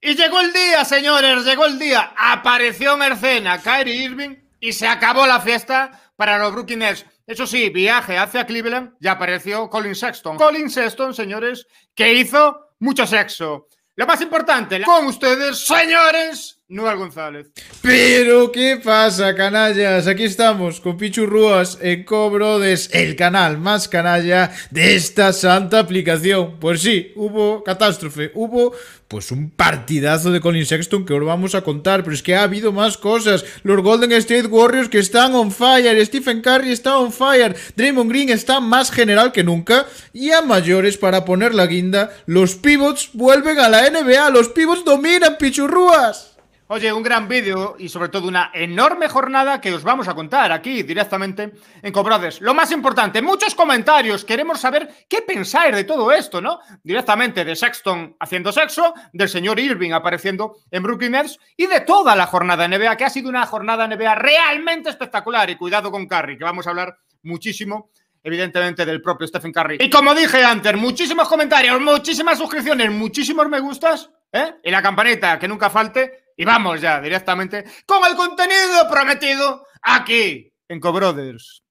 Y llegó el día, señores, llegó el día. Apareció Mercena, Kyrie Irving y se acabó la fiesta para los Brooklyn Nets. Eso sí, viaje hacia Cleveland y apareció Colin Sexton. Colin Sexton, señores, que hizo mucho sexo. Lo más importante, con ustedes, señores, González. Pero, ¿qué pasa, canallas? Aquí estamos con Pichu Rúas en Cobrodes, el canal más canalla de esta santa aplicación. Pues sí, hubo catástrofe, hubo pues un partidazo de Colin Sexton que os vamos a contar, pero es que ha habido más cosas. Los Golden State Warriors que están on fire, Stephen Curry está on fire, Draymond Green está más general que nunca y a mayores para poner la guinda, los pivots vuelven a la NBA, los pivots dominan, Pichurrúas. Oye, un gran vídeo y sobre todo una enorme jornada que os vamos a contar aquí directamente en Cobrades. Lo más importante, muchos comentarios. Queremos saber qué pensáis de todo esto, ¿no? Directamente de Sexton haciendo sexo, del señor Irving apareciendo en Brooklyn y de toda la jornada NBA, que ha sido una jornada NBA realmente espectacular. Y cuidado con Carrie, que vamos a hablar muchísimo evidentemente del propio Stephen Curry. Y como dije antes, muchísimos comentarios, muchísimas suscripciones, muchísimos me gustas, ¿eh? Y la campanita, que nunca falte, y vamos ya directamente con el contenido prometido aquí en Cobrothers.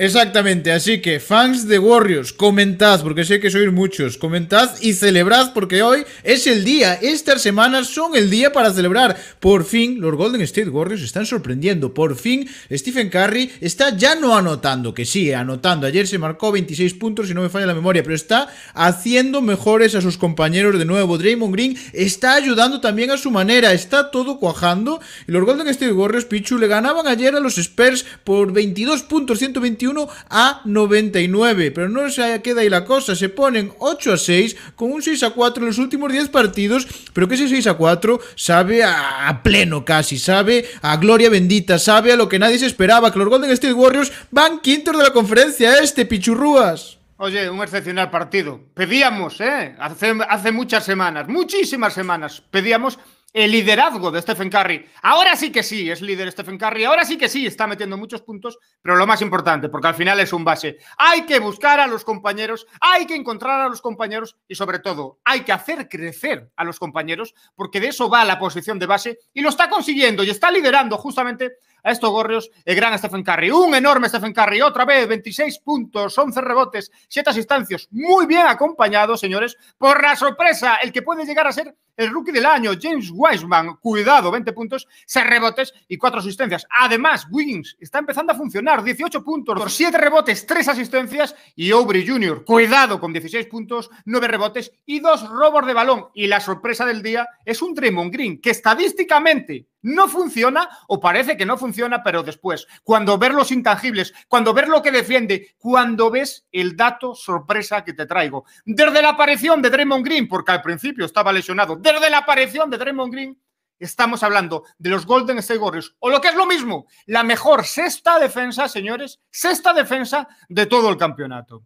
Exactamente, así que fans de Warriors, comentad, porque sé que sois muchos, comentad y celebrad, porque hoy es el día, estas semanas son el día para celebrar. Por fin, los Golden State Warriors están sorprendiendo, por fin Stephen Curry está ya no anotando, que sí, anotando, ayer se marcó 26 puntos si no me falla la memoria, pero está haciendo mejores a sus compañeros de nuevo, Draymond Green está ayudando también a su manera, está todo cuajando, los Golden State Warriors, Pichu, le ganaban ayer a los Spurs por 22 puntos, 121 a 99. Pero no se queda ahí la cosa, se ponen 8 a 6 con un 6 a 4 en los últimos 10 partidos, pero que ese 6 a 4 sabe a, pleno casi, sabe a gloria bendita, sabe a lo que nadie se esperaba, que los Golden State Warriors van quintos de la conferencia este, pichurrúas. Oye, un excepcional partido. Pedíamos, ¿eh? hace muchas semanas, muchísimas semanas, pedíamos el liderazgo de Stephen Curry. Ahora sí que sí es líder Stephen Curry, ahora sí que sí está metiendo muchos puntos, pero lo más importante, porque al final es un base, hay que buscar a los compañeros, hay que encontrar a los compañeros y sobre todo hay que hacer crecer a los compañeros, porque de eso va la posición de base y lo está consiguiendo y está liderando justamente a estos gorrios el gran Stephen Curry. Un enorme Stephen Curry, otra vez, 26 puntos, 11 rebotes, 7 asistencias, muy bien acompañado, señores, por la sorpresa, el que puede llegar a ser el rookie del año, James Wiseman, cuidado, 20 puntos, 6 rebotes y 4 asistencias. Además, Wiggins está empezando a funcionar, 18 puntos, 7 rebotes, 3 asistencias y Aubrey Jr., cuidado, con 16 puntos, 9 rebotes y 2 robos de balón. Y la sorpresa del día es un Draymond Green, que estadísticamente no funciona o parece que no funciona, pero después, cuando ver los intangibles, cuando ver lo que defiende, cuando ves el dato sorpresa que te traigo. Desde la aparición de Draymond Green, porque al principio estaba lesionado, desde la aparición de Draymond Green, estamos hablando de los Golden State Warriors, o lo que es lo mismo, la mejor sexta defensa, señores, sexta defensa de todo el campeonato.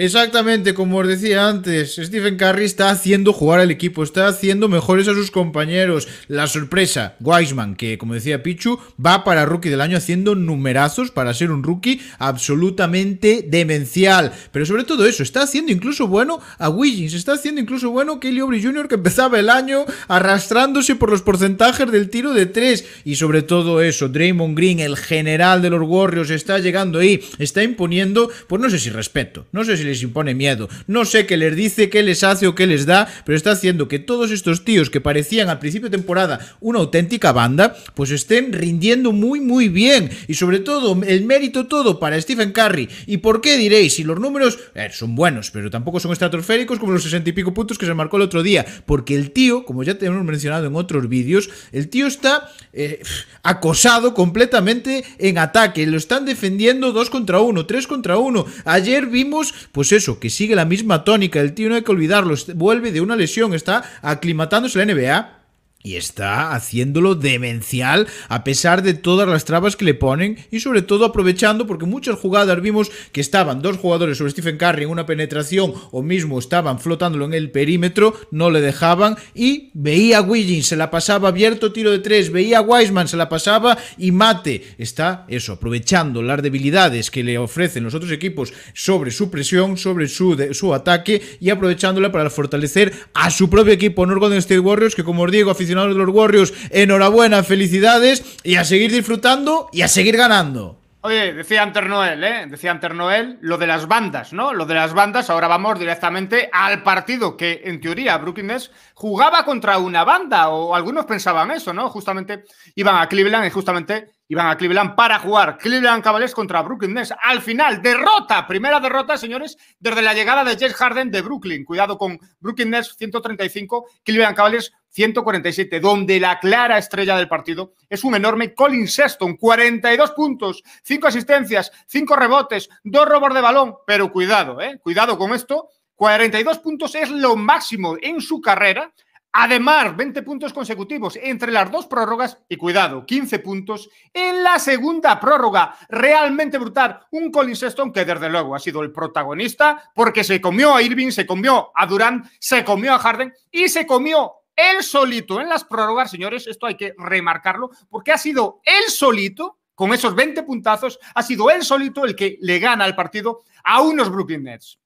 Exactamente, como os decía antes, Stephen Curry está haciendo jugar al equipo, está haciendo mejores a sus compañeros. La sorpresa, Wiseman, que como decía Pichu, va para rookie del año haciendo numerazos para ser un rookie absolutamente demencial. Pero sobre todo eso, está haciendo incluso bueno a Wiggins, está haciendo incluso bueno a Kelly Obrey Jr., que empezaba el año arrastrándose por los porcentajes del tiro de tres, Y sobre todo eso, Draymond Green, el general de los Warriors, está llegando ahí, está imponiendo, pues no sé si respeto, no sé si les impone miedo. No sé qué les dice, qué les hace o qué les da, pero está haciendo que todos estos tíos que parecían al principio de temporada una auténtica banda, pues estén rindiendo muy muy bien. Y sobre todo, el mérito todo para Stephen Curry. ¿Y por qué diréis? Si los números eh, son buenos, pero tampoco son estratosféricos como los sesenta y pico puntos que se marcó el otro día. Porque el tío, como ya te hemos mencionado en otros vídeos, el tío está eh, acosado completamente en ataque. Lo están defendiendo dos contra uno, tres contra uno. Ayer vimos pues eso, que sigue la misma tónica. El tío no hay que olvidarlo. Este, vuelve de una lesión, está aclimatándose la NBA. Y está haciéndolo demencial a pesar de todas las trabas que le ponen y sobre todo aprovechando porque muchas jugadas vimos que estaban dos jugadores sobre Stephen Curry en una penetración o mismo estaban flotándolo en el perímetro, no le dejaban y veía a Wiggins, se la pasaba abierto tiro de tres, veía a Wiseman, se la pasaba y mate. Está eso, aprovechando las debilidades que le ofrecen los otros equipos sobre su presión, sobre su, su ataque y aprovechándola para fortalecer a su propio equipo, no de State Warriors, que como os digo, de los Warriors, enhorabuena, felicidades y a seguir disfrutando y a seguir ganando. Oye, decía Anter Noel, ¿eh? Decía Anter Noel lo de las bandas, ¿no? Lo de las bandas, ahora vamos directamente al partido que, en teoría, Brooklyn jugaba contra una banda, o algunos pensaban eso, ¿no? Justamente iban a Cleveland y justamente Iban van a Cleveland para jugar Cleveland Cavaliers contra Brooklyn Nets. Al final, derrota, primera derrota, señores, desde la llegada de James Harden de Brooklyn. Cuidado con Brooklyn Nets 135, Cleveland Cavaliers 147, donde la clara estrella del partido es un enorme Colin Sexton, 42 puntos, 5 asistencias, 5 rebotes, 2 robos de balón, pero cuidado, eh, cuidado con esto, 42 puntos es lo máximo en su carrera, Además, 20 puntos consecutivos entre las dos prórrogas y cuidado, 15 puntos en la segunda prórroga. Realmente brutal. Un Colin Sexton que desde luego ha sido el protagonista porque se comió a Irving, se comió a Durant, se comió a Harden y se comió él solito en las prórrogas, señores. Esto hay que remarcarlo porque ha sido él solito con esos 20 puntazos, ha sido él solito el que le gana el partido a unos Brooklyn Nets.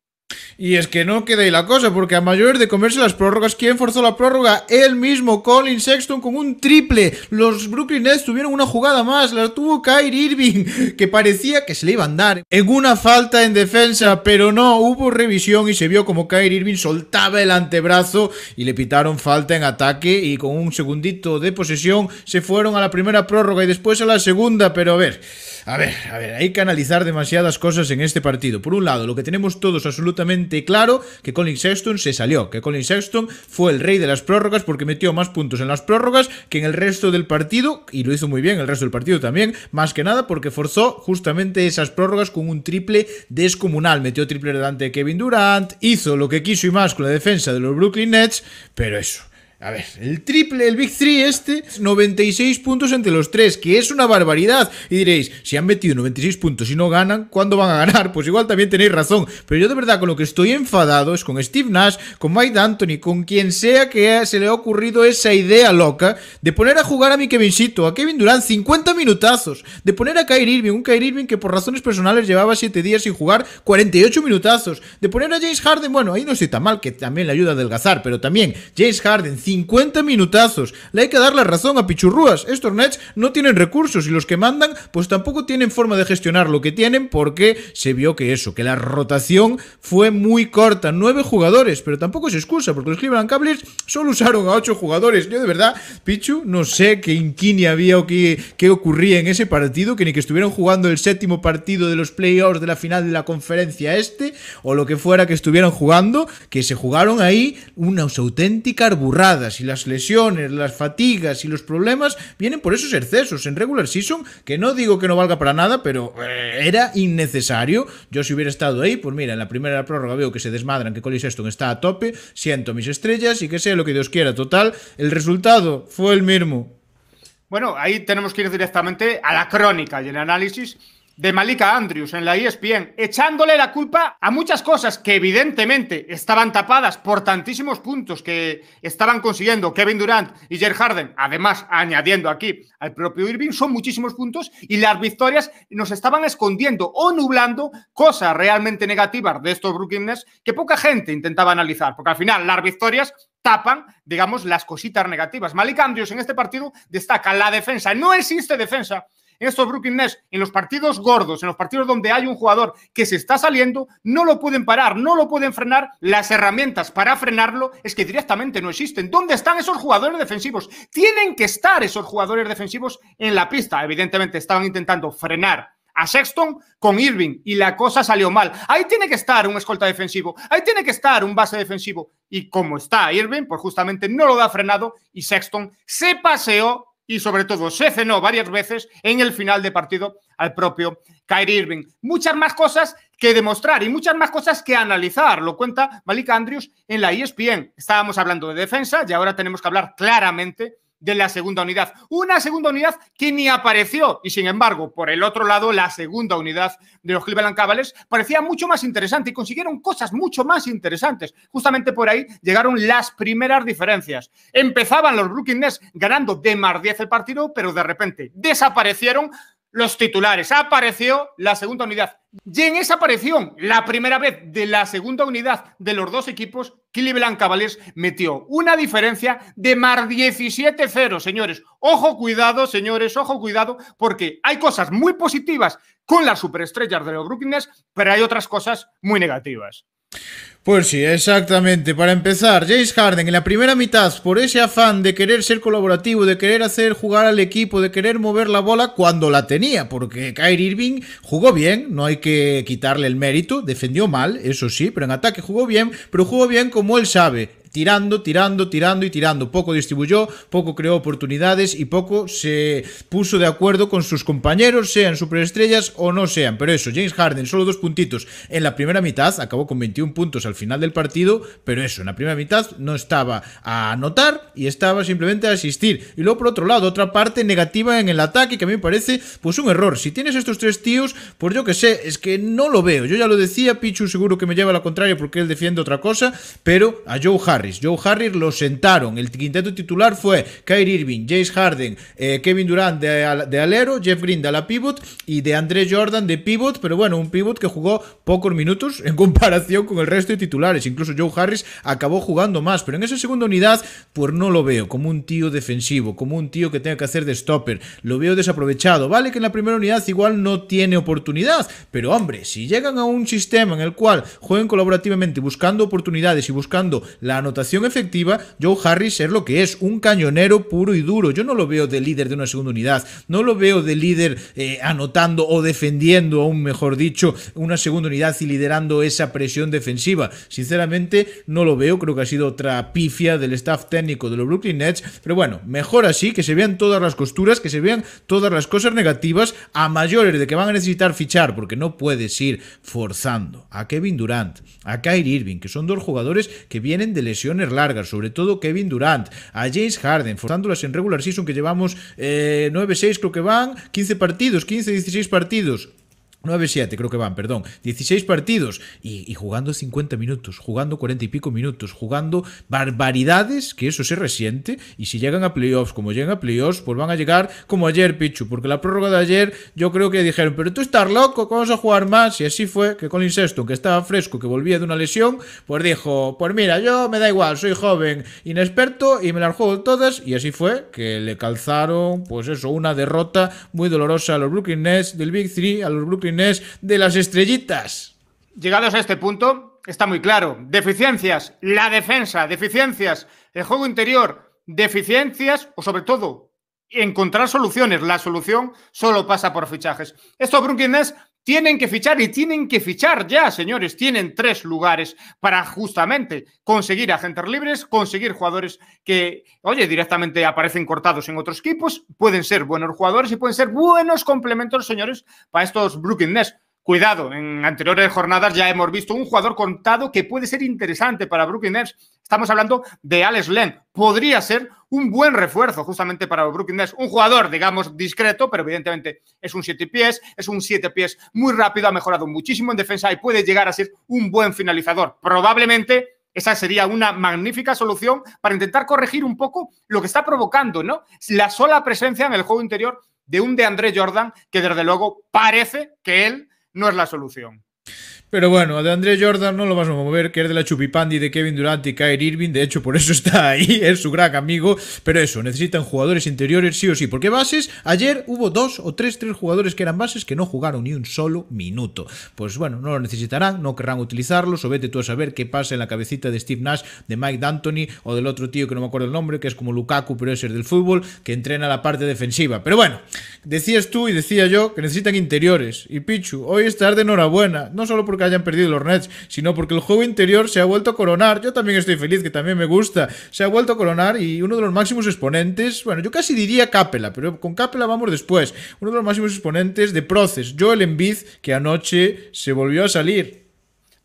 Y es que no queda ahí la cosa, porque a mayores de comerse las prórrogas, ¿quién forzó la prórroga? Él mismo, Colin Sexton, con un triple. Los Brooklyn Nets tuvieron una jugada más, la tuvo Kyrie Irving, que parecía que se le iba a andar. En una falta en defensa, pero no, hubo revisión y se vio como Kyrie Irving soltaba el antebrazo y le pitaron falta en ataque y con un segundito de posesión se fueron a la primera prórroga y después a la segunda, pero a ver... A ver, a ver, hay que analizar demasiadas cosas en este partido. Por un lado, lo que tenemos todos absolutamente claro, que Colin Sexton se salió, que Colin Sexton fue el rey de las prórrogas porque metió más puntos en las prórrogas que en el resto del partido, y lo hizo muy bien el resto del partido también, más que nada porque forzó justamente esas prórrogas con un triple descomunal. Metió triple delante de Kevin Durant, hizo lo que quiso y más con la defensa de los Brooklyn Nets, pero eso. A ver, el triple, el Big three este, 96 puntos entre los tres, que es una barbaridad. Y diréis, si han metido 96 puntos y no ganan, ¿cuándo van a ganar? Pues igual también tenéis razón. Pero yo de verdad con lo que estoy enfadado es con Steve Nash, con Mike D'Antoni, con quien sea que se le ha ocurrido esa idea loca de poner a jugar a mi Kevincito, a Kevin Durant 50 minutazos, de poner a Kyrie Irving, un Kyrie Irving que por razones personales llevaba 7 días sin jugar 48 minutazos, de poner a James Harden, bueno, ahí no estoy tan mal, que también le ayuda a adelgazar, pero también James Harden, 50 minutazos. Le hay que dar la razón a Pichurruas, Estos Nets no tienen recursos y los que mandan pues tampoco tienen forma de gestionar lo que tienen porque se vio que eso, que la rotación fue muy corta. Nueve jugadores, pero tampoco es excusa porque los Cleveland Cables solo usaron a ocho jugadores. Yo de verdad, Pichu, no sé qué inquini había o qué, qué ocurría en ese partido, que ni que estuvieran jugando el séptimo partido de los playoffs de la final de la conferencia este o lo que fuera que estuvieran jugando, que se jugaron ahí unas auténticas burradas y las lesiones, las fatigas y los problemas vienen por esos excesos en regular season, que no digo que no valga para nada, pero eh, era innecesario. Yo si hubiera estado ahí, pues mira, en la primera prórroga veo que se desmadran, que Colin está a tope, siento mis estrellas y que sea lo que Dios quiera, total, el resultado fue el mismo. Bueno, ahí tenemos que ir directamente a la crónica y el análisis de Malika Andrews en la ESPN, echándole la culpa a muchas cosas que evidentemente estaban tapadas por tantísimos puntos que estaban consiguiendo Kevin Durant y Jer Harden, además añadiendo aquí al propio Irving, son muchísimos puntos y las victorias nos estaban escondiendo o nublando cosas realmente negativas de estos Brookings que poca gente intentaba analizar, porque al final las victorias tapan, digamos, las cositas negativas. Malik Andrews en este partido destaca la defensa. No existe defensa en estos Brooklyn Nets, en los partidos gordos, en los partidos donde hay un jugador que se está saliendo, no lo pueden parar, no lo pueden frenar. Las herramientas para frenarlo es que directamente no existen. ¿Dónde están esos jugadores defensivos? Tienen que estar esos jugadores defensivos en la pista. Evidentemente, estaban intentando frenar a Sexton con Irving y la cosa salió mal. Ahí tiene que estar un escolta defensivo, ahí tiene que estar un base defensivo. Y como está Irving, pues justamente no lo da frenado y Sexton se paseó y sobre todo se cenó varias veces en el final de partido al propio Kyrie Irving. Muchas más cosas que demostrar y muchas más cosas que analizar, lo cuenta Malika Andrews en la ESPN. Estábamos hablando de defensa y ahora tenemos que hablar claramente de la segunda unidad. Una segunda unidad que ni apareció y sin embargo, por el otro lado, la segunda unidad de los Cleveland Cavaliers parecía mucho más interesante y consiguieron cosas mucho más interesantes. Justamente por ahí llegaron las primeras diferencias. Empezaban los Brooklyn Nets ganando de más 10 el partido, pero de repente desaparecieron los titulares. Apareció la segunda unidad. Y en esa aparición, la primera vez de la segunda unidad de los dos equipos, Cleveland Cavaliers metió una diferencia de más 17-0, señores. Ojo, cuidado, señores, ojo, cuidado, porque hay cosas muy positivas con las superestrellas de los Brooklyn pero hay otras cosas muy negativas. Pues sí, exactamente. Para empezar, James Harden en la primera mitad, por ese afán de querer ser colaborativo, de querer hacer jugar al equipo, de querer mover la bola cuando la tenía, porque Kyrie Irving jugó bien, no hay que quitarle el mérito, defendió mal, eso sí, pero en ataque jugó bien, pero jugó bien como él sabe, tirando, tirando, tirando y tirando. Poco distribuyó, poco creó oportunidades y poco se puso de acuerdo con sus compañeros, sean superestrellas o no sean. Pero eso, James Harden, solo dos puntitos en la primera mitad, acabó con 21 puntos al final del partido, pero eso, en la primera mitad no estaba a anotar y estaba simplemente a asistir. Y luego, por otro lado, otra parte negativa en el ataque que a mí me parece pues un error. Si tienes estos tres tíos, pues yo que sé, es que no lo veo. Yo ya lo decía, Pichu seguro que me lleva a la contraria porque él defiende otra cosa, pero a Joe Harden Joe Harris lo sentaron. El quinteto titular fue Kyrie Irving, Jace Harden, eh, Kevin Durant de, alero, Jeff Green de la pivot y de André Jordan de pivot, pero bueno, un pivot que jugó pocos minutos en comparación con el resto de titulares. Incluso Joe Harris acabó jugando más, pero en esa segunda unidad pues no lo veo como un tío defensivo, como un tío que tenga que hacer de stopper. Lo veo desaprovechado. Vale que en la primera unidad igual no tiene oportunidad, pero hombre, si llegan a un sistema en el cual jueguen colaborativamente buscando oportunidades y buscando la anotación anotación efectiva, Joe Harris es lo que es, un cañonero puro y duro. Yo no lo veo de líder de una segunda unidad, no lo veo de líder eh, anotando o defendiendo, aún mejor dicho, una segunda unidad y liderando esa presión defensiva. Sinceramente, no lo veo, creo que ha sido otra pifia del staff técnico de los Brooklyn Nets, pero bueno, mejor así, que se vean todas las costuras, que se vean todas las cosas negativas, a mayores de que van a necesitar fichar, porque no puedes ir forzando a Kevin Durant, a Kyrie Irving, que son dos jugadores que vienen del. lesiones largas, sobre todo Kevin Durant, a James Harden, forzándolas en regular season que llevamos eh, 9-6 creo que van, 15 partidos, 15-16 partidos 9-7 creo que van, perdón, 16 partidos y, jugando 50 minutos, jugando 40 y pico minutos, jugando barbaridades, que eso se resiente y si llegan a playoffs, como llegan a playoffs, pues van a llegar como ayer, Pichu, porque la prórroga de ayer yo creo que dijeron, pero tú estás loco, ¿cómo vas a jugar más? Y así fue que Colin Sexton, que estaba fresco, que volvía de una lesión, pues dijo, pues mira, yo me da igual, soy joven, inexperto y me las juego todas y así fue que le calzaron, pues eso, una derrota muy dolorosa a los Brooklyn Nets del Big Three, a los Brooklyn de las estrellitas. Llegados a este punto, está muy claro. Deficiencias, la defensa, deficiencias, el juego interior, deficiencias o sobre todo encontrar soluciones. La solución solo pasa por fichajes. Esto Brooklyn tienen que fichar y tienen que fichar ya, señores. Tienen tres lugares para justamente conseguir agentes libres, conseguir jugadores que, oye, directamente aparecen cortados en otros equipos. Pueden ser buenos jugadores y pueden ser buenos complementos, señores, para estos Brooklyn Nets. Cuidado, en anteriores jornadas ya hemos visto un jugador contado que puede ser interesante para Brooklyn Nets. Estamos hablando de Alex Len. Podría ser un buen refuerzo justamente para Brooklyn Nets. Un jugador, digamos, discreto, pero evidentemente es un 7 pies, es un 7 pies muy rápido, ha mejorado muchísimo en defensa y puede llegar a ser un buen finalizador. Probablemente esa sería una magnífica solución para intentar corregir un poco lo que está provocando, ¿no? La sola presencia en el juego interior de un de André Jordan que desde luego parece que él no es la solución. Pero bueno, de André Jordan no lo vamos a mover, que es de la chupipandi de Kevin Durant y Kyrie Irving, de hecho por eso está ahí, es su gran amigo, pero eso, necesitan jugadores interiores sí o sí, porque bases, ayer hubo dos o tres, tres jugadores que eran bases que no jugaron ni un solo minuto. Pues bueno, no lo necesitarán, no querrán utilizarlos, o vete tú a saber qué pasa en la cabecita de Steve Nash, de Mike D'Antoni o del otro tío que no me acuerdo el nombre, que es como Lukaku, pero es el del fútbol, que entrena la parte defensiva. Pero bueno, decías tú y decía yo que necesitan interiores, y Pichu, hoy es tarde enhorabuena, no solo porque hayan perdido los Nets, sino porque el juego interior se ha vuelto a coronar. Yo también estoy feliz, que también me gusta. Se ha vuelto a coronar y uno de los máximos exponentes, bueno, yo casi diría Capela, pero con Capela vamos después. Uno de los máximos exponentes de Proces, el Embiid, que anoche se volvió a salir.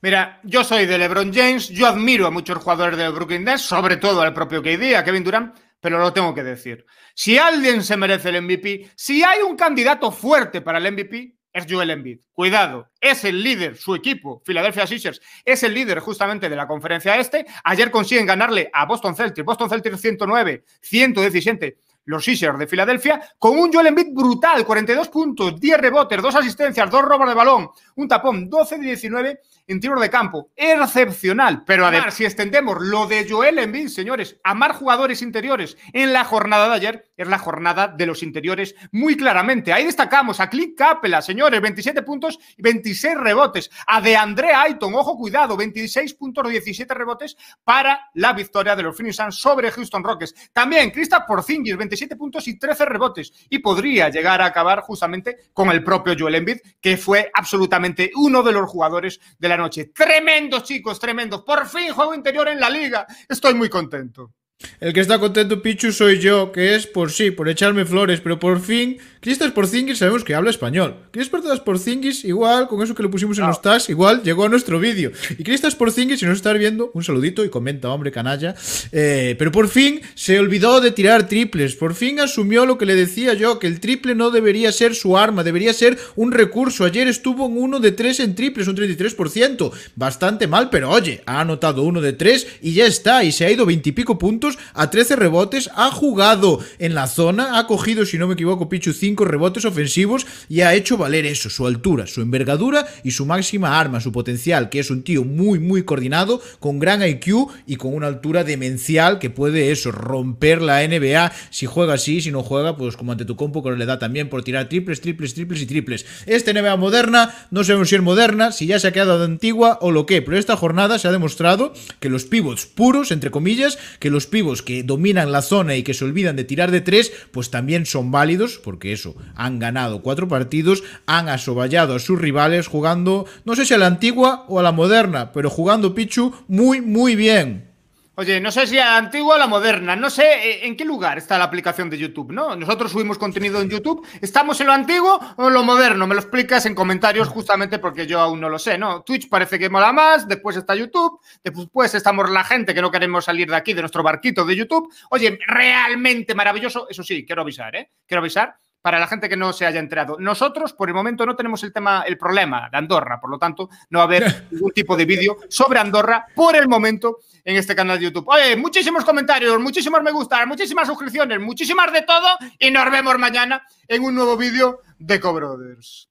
Mira, yo soy de LeBron James, yo admiro a muchos jugadores del Brooklyn Nets, sobre todo al propio KD, a Kevin Durant, pero lo tengo que decir. Si alguien se merece el MVP, si hay un candidato fuerte para el MVP, es Joel Embiid. Cuidado, es el líder, su equipo, Philadelphia Sixers, es el líder justamente de la conferencia este. Ayer consiguen ganarle a Boston Celtics, Boston Celtics 109, 117 los Sixers de Filadelfia, con un Joel Embiid brutal, 42 puntos, 10 rebotes, 2 asistencias, 2 robos de balón, un tapón, 12 de 19 en tiro de campo. Excepcional. Pero además, si extendemos lo de Joel Embiid, señores, amar jugadores interiores en la jornada de ayer, es la jornada de los interiores muy claramente. Ahí destacamos a Click Capela, señores, 27 puntos y 26 rebotes. A de André Ayton, ojo, cuidado, 26 puntos, 17 rebotes para la victoria de los Phoenix Suns sobre Houston Rockets. También Kristaps Porzingis, 27 7 puntos y 13 rebotes y podría llegar a acabar justamente con el propio Joel Embiid, que fue absolutamente uno de los jugadores de la noche. tremendo chicos, tremendos. Por fin juego interior en la liga. Estoy muy contento. El que está contento, Pichu, soy yo, que es por sí, por echarme flores, pero por fin por Porzingis sabemos que habla español. por Porzingis, igual, con eso que le pusimos en los ah. tags, igual llegó a nuestro vídeo. Y por Porzingis, si nos está viendo, un saludito y comenta, hombre canalla. Eh, pero por fin se olvidó de tirar triples. Por fin asumió lo que le decía yo, que el triple no debería ser su arma, debería ser un recurso. Ayer estuvo en uno de tres en triples, un 33%. Bastante mal, pero oye, ha anotado uno de tres y ya está. Y se ha ido 20 pico puntos a 13 rebotes. Ha jugado en la zona, ha cogido, si no me equivoco, Pichu 5 rebotes ofensivos y ha hecho valer eso, su altura, su envergadura y su máxima arma, su potencial, que es un tío muy, muy coordinado, con gran IQ y con una altura demencial que puede eso, romper la NBA si juega así, si no juega, pues como ante tu compo que le da también por tirar triples, triples, triples y triples. Esta NBA moderna, no sabemos si es moderna, si ya se ha quedado de antigua o lo que, pero esta jornada se ha demostrado que los pivots puros, entre comillas, que los pivots que dominan la zona y que se olvidan de tirar de tres, pues también son válidos, porque es eso, han ganado cuatro partidos, han asoballado a sus rivales jugando, no sé si a la antigua o a la moderna, pero jugando Pichu muy, muy bien. Oye, no sé si a la antigua o a la moderna, no sé eh, en qué lugar está la aplicación de YouTube, ¿no? Nosotros subimos contenido en YouTube, ¿estamos en lo antiguo o en lo moderno? Me lo explicas en comentarios justamente porque yo aún no lo sé, ¿no? Twitch parece que mola más, después está YouTube, después estamos la gente que no queremos salir de aquí, de nuestro barquito de YouTube. Oye, realmente maravilloso, eso sí, quiero avisar, ¿eh? Quiero avisar para la gente que no se haya enterado. Nosotros, por el momento, no tenemos el tema, el problema de Andorra, por lo tanto, no va a haber ningún tipo de vídeo sobre Andorra por el momento en este canal de YouTube. Oye, muchísimos comentarios, muchísimos me gusta, muchísimas suscripciones, muchísimas de todo y nos vemos mañana en un nuevo vídeo de Cobroders.